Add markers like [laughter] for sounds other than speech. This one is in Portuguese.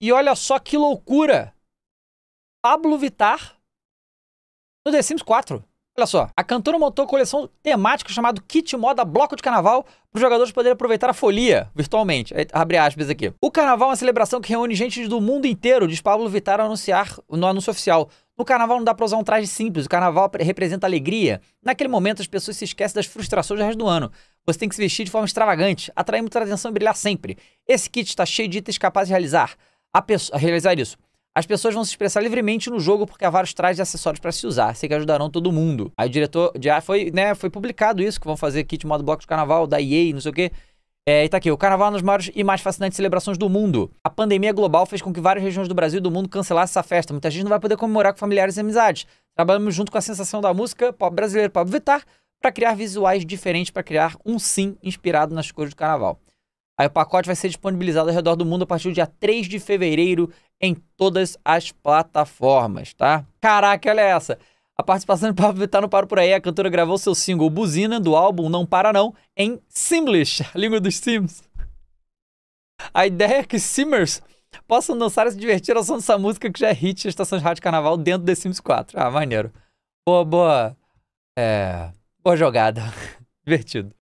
E olha só que loucura! Pablo Vitar no The Sims 4. Olha só, a cantora montou coleção temática chamada Kit Moda Bloco de Carnaval para os jogadores poderem aproveitar a folia virtualmente. É, abre aspas aqui. O carnaval é uma celebração que reúne gente do mundo inteiro, diz Pablo Vittar ao anunciar no anúncio oficial. No carnaval não dá para usar um traje simples, o carnaval representa alegria. Naquele momento as pessoas se esquecem das frustrações do resto do ano. Você tem que se vestir de forma extravagante, atrair muita atenção e brilhar sempre. Esse kit está cheio de itens capazes de realizar a, a realizar isso. As pessoas vão se expressar livremente no jogo porque há vários trajes e acessórios para se usar, sei que ajudarão todo mundo. Aí o diretor de ar foi, né, foi publicado isso que vão fazer kit modo bloco de carnaval da EA, não sei o quê. É, e tá aqui, o carnaval é uma das maiores e mais fascinantes celebrações do mundo. A pandemia global fez com que várias regiões do Brasil e do mundo cancelassem essa festa. Muita gente não vai poder comemorar com familiares e amizades. Trabalhamos junto com a sensação da música pop brasileira pop Vitar, para criar visuais diferentes, para criar um sim inspirado nas cores do carnaval. Aí o pacote vai ser disponibilizado ao redor do mundo a partir do dia 3 de fevereiro em todas as plataformas, tá? Caraca, olha essa! A participação do Pablo Vittar tá no Paro Por Aí, a cantora gravou seu single Buzina, do álbum Não Para Não, em Simlish, [laughs] a língua dos Sims. A ideia é que Simmers possam dançar e se divertir ao som dessa música que já é hit em estações de rádio carnaval dentro The Sims 4. Ah, maneiro. Boa, boa... É... Boa jogada. [laughs] Divertido.